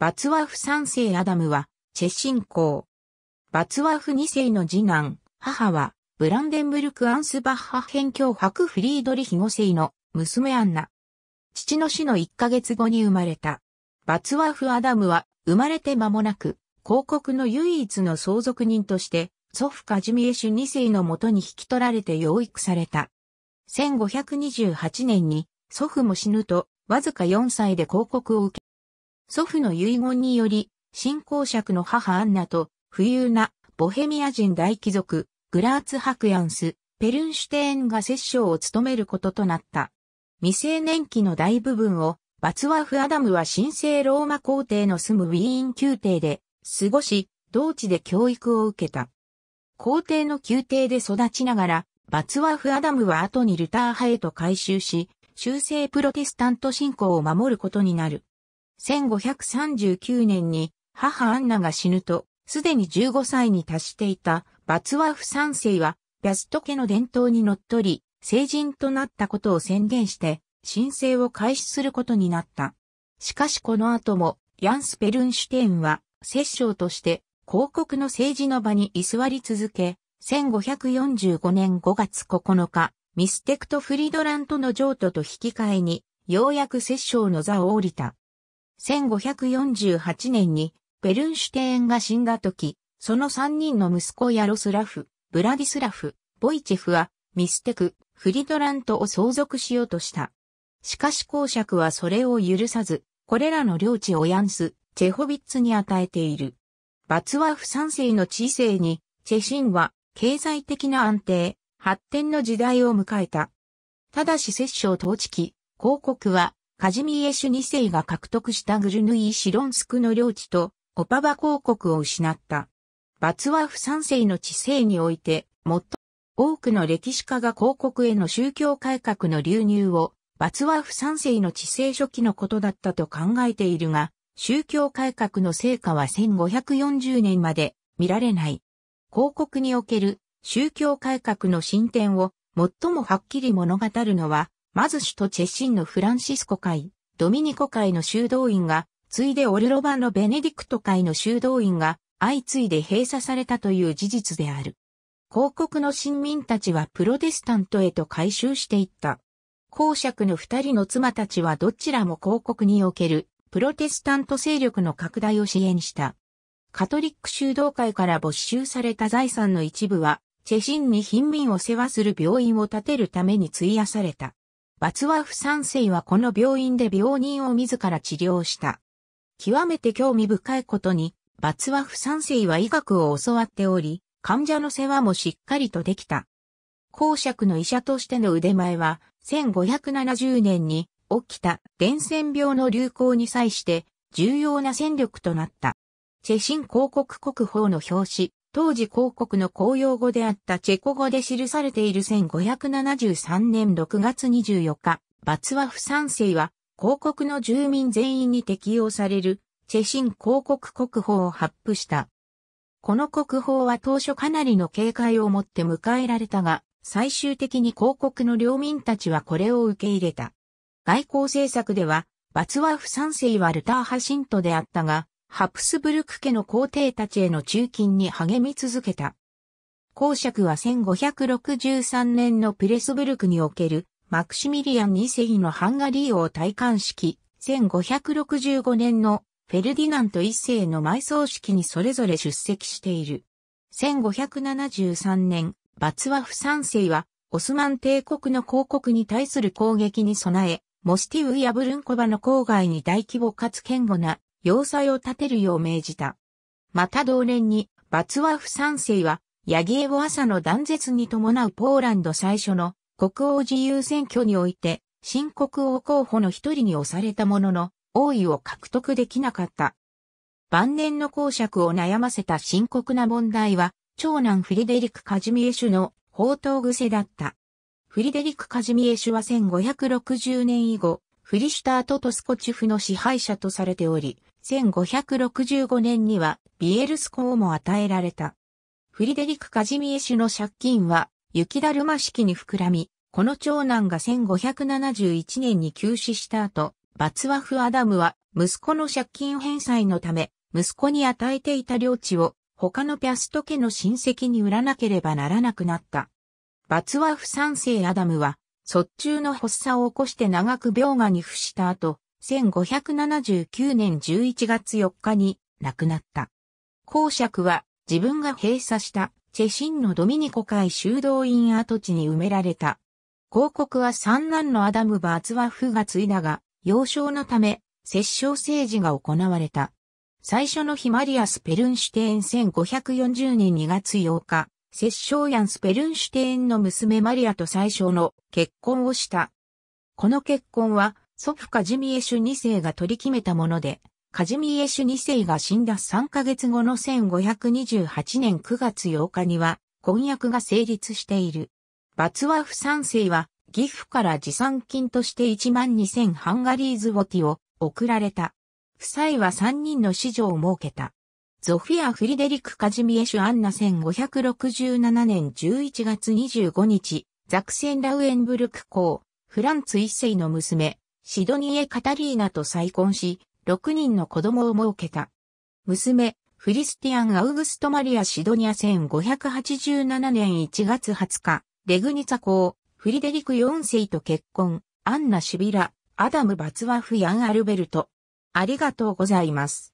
バツワーフ3世アダムは、チェ信仰。バツワーフ2世の次男、母は、ブランデンブルク・アンスバッハ辺境伯フリードリヒ五世の娘アンナ。父の死の1ヶ月後に生まれた。バツワーフ・アダムは、生まれて間もなく、広告の唯一の相続人として、祖父カジミエシュ2世のもとに引き取られて養育された。1528年に、祖父も死ぬと、わずか4歳で広告を受け祖父の遺言により、新公爵の母アンナと、富裕なボヘミア人大貴族、グラーツ・ハクヤンス、ペルンシュテーンが摂政を務めることとなった。未成年期の大部分を、バツワフ・アダムは神聖ローマ皇帝の住むウィーン宮廷で過ごし、同地で教育を受けた。皇帝の宮廷で育ちながら、バツワフ・アダムは後にルター派へと改修し、修正プロテスタント信仰を守ることになる。1539年に母アンナが死ぬと、すでに15歳に達していたバツワーフ三世は、ビャスト家の伝統にのっとり、成人となったことを宣言して、申請を開始することになった。しかしこの後も、ヤンス・ペルンシュテーンは、摂政として、広告の政治の場に居座り続け、1545年5月9日、ミステクト・フリドラントの譲渡と引き換えに、ようやく摂政の座を降りた。1548年にベルンシュテーンが死んだ時、その3人の息子ヤロスラフ、ブラディスラフ、ボイチェフはミステク、フリドラントを相続しようとした。しかし公爵はそれを許さず、これらの領地をヤンス、チェホビッツに与えている。バツワフ三世の知性に、チェシンは経済的な安定、発展の時代を迎えた。ただし摂政統治期、広告はカジミエシュ2世が獲得したグルヌイ・シロンスクの領地とオパバ公国を失った。バツワーフ3世の治世において、もっと多くの歴史家が広告への宗教改革の流入を、バツワーフ3世の治世初期のことだったと考えているが、宗教改革の成果は1540年まで見られない。広告における宗教改革の進展を最もはっきり物語るのは、マズシュとチェシンのフランシスコ会、ドミニコ会の修道院が、ついでオルロバのベネディクト会の修道院が、相次いで閉鎖されたという事実である。広告の新民たちはプロテスタントへと改修していった。公爵の二人の妻たちはどちらも広告におけるプロテスタント勢力の拡大を支援した。カトリック修道会から没収された財産の一部は、チェシンに貧民を世話する病院を建てるために費やされた。バツワフ三世はこの病院で病人を自ら治療した。極めて興味深いことに、バツワフ三世は医学を教わっており、患者の世話もしっかりとできた。公爵の医者としての腕前は、1570年に起きた伝染病の流行に際して重要な戦力となった。チェシン広告国宝の表紙、当時広告の公用語であったチェコ語で記されている1573年6月24日、バツワフ3世は、広告の住民全員に適用される、チェシン広告国宝を発布した。この国宝は当初かなりの警戒を持って迎えられたが、最終的に広告の領民たちはこれを受け入れた。外交政策では、バツワフ3世はルター派信徒であったが、ハプスブルク家の皇帝たちへの中勤に励み続けた。公爵は1563年のプレスブルクにおけるマクシミリアン2世のハンガリー王戴冠式、1565年のフェルディナント1世の埋葬式にそれぞれ出席している。1573年、バツワフ3世はオスマン帝国の広告に対する攻撃に備え、モスティウやブルンコバの郊外に大規模かつ堅固な要塞を建てるよう命じた。また同年に、バツワフ三世は、ヤギエボ朝の断絶に伴うポーランド最初の国王自由選挙において、新国王候補の一人に押されたものの、王位を獲得できなかった。晩年の公爵を悩ませた深刻な問題は、長男フリデリク・カジミエシュの宝刀癖だった。フリデリク・カジミエシュは1560年以後、フリシターとトスコチフの支配者とされており、1565年にはビエルスコーも与えられた。フリデリク・カジミエ氏の借金は雪だるま式に膨らみ、この長男が1571年に急死した後、バツワフ・アダムは息子の借金返済のため、息子に与えていた領地を他のピャスト家の親戚に売らなければならなくなった。バツワフ三世アダムは卒中の発作を起こして長く病画に伏した後、1579年11月4日に亡くなった。公爵は自分が閉鎖したチェシンのドミニコ会修道院跡地に埋められた。広告は三男のアダム・バーツワフが継いだが、幼少のため、摂政政治が行われた。最初のヒマリアス・ペルンシュテーン1540年2月8日、摂政ヤン・スペルンシュテインの娘マリアと最初の結婚をした。この結婚は、祖父カジミエシュ2世が取り決めたもので、カジミエシュ2世が死んだ3ヶ月後の1528年9月8日には、婚約が成立している。バツワフ3世は、ギフから持参金として1万2000ハンガリーズウォティを贈られた。夫妻は3人の子女を設けた。ゾフィア・フリデリック・カジミエシュ・アンナ1567年11月25日、ザクセン・ラウエンブルク公、フランツ一世の娘、シドニエ・カタリーナと再婚し、6人の子供を設けた。娘、フリスティアン・アウグスト・マリア・シドニア1587年1月20日、レグニツァ公、フリデリク4世と結婚、アンナ・シビラ、アダム・バツワフ・ヤン・アルベルト。ありがとうございます。